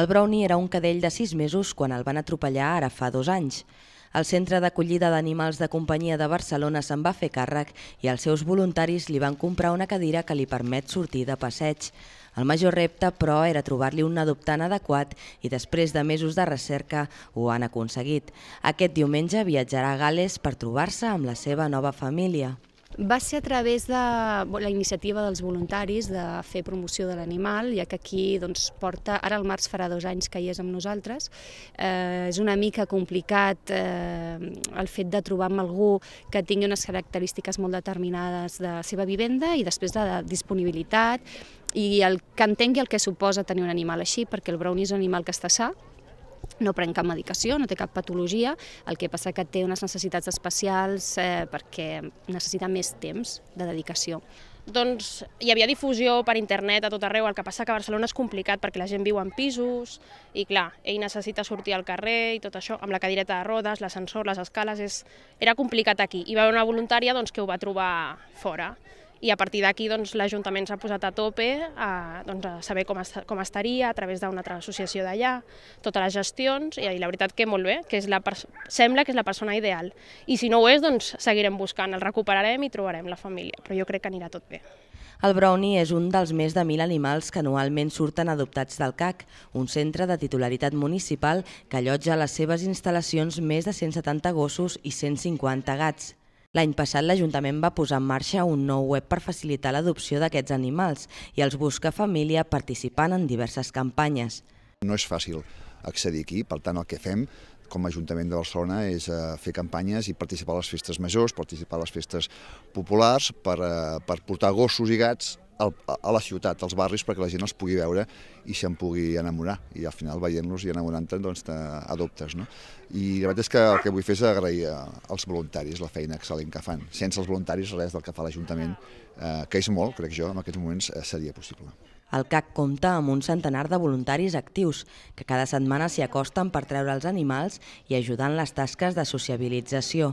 El Brownie era un cadell de 6 mesos quan el van atropellar ara fa dos anys. El Centre d'Acollida d'Animals de Companyia de Barcelona se'n va fer càrrec i els seus voluntaris li van comprar una cadira que li permet sortir de passeig. El major repte, però, era trobar-li un adoptant adequat i després de mesos de recerca ho han aconseguit. Aquest diumenge viatjarà a Gales per trobar-se amb la seva nova família. Va ser a través de la iniciativa dels voluntaris de fer promoció de l'animal, ja que aquí doncs, porta, ara el març farà dos anys que hi és amb nosaltres. Eh, és una mica complicat eh, el fet de trobar amb algú que tingui unes característiques molt determinades de la seva vivenda i després de disponibilitat i el, que entengui el que suposa tenir un animal així, perquè el brownie és un animal que està sa, no pren cap medicació, no té cap patologia, el que passa que té unes necessitats especials eh, perquè necessita més temps de dedicació doncs hi havia difusió per internet a tot arreu, el que passa que a Barcelona és complicat perquè la gent viu en pisos i clar, ell necessita sortir al carrer i tot això, amb la cadireta de rodes, l'ascensor, les escales, és... era complicat aquí. Hi va haver una voluntària doncs, que ho va trobar fora i a partir d'aquí doncs, l'Ajuntament s'ha posat a tope a, doncs, a saber com, es, com estaria a través d'una altra associació d'allà, totes les gestions, i, i la veritat que molt bé, que és la sembla que és la persona ideal. I si no ho és, doncs seguirem buscant, el recuperarem i trobarem la família, però jo crec que anirà tot bé. El brownie és un dels més de 1.000 animals que anualment surten adoptats del CAC, un centre de titularitat municipal que allotja a les seves instal·lacions més de 170 gossos i 150 gats. L'any passat l'Ajuntament va posar en marxa un nou web per facilitar l'adopció d'aquests animals i els busca família participant en diverses campanyes. No és fàcil accedir aquí, per tant el que fem com a Ajuntament de Barcelona és eh, fer campanyes i participar a les festes majors, participar a les festes populars per, eh, per portar gossos i gats al, a la ciutat, als barris, perquè la gent els pugui veure i se'n pugui enamorar. I al final, veient-los i enamorant doncs, te doncs adoptes. No? I la veritat és que el que vull fer és agrair als voluntaris la feina excel·lent que fan. Sense els voluntaris, res del que fa l'Ajuntament, eh, que és molt, crec jo, en aquests moments eh, seria possible. El CAC compta amb un centenar de voluntaris actius que cada setmana s'hi acosten per treure els animals i ajudar en les tasques de sociabilització.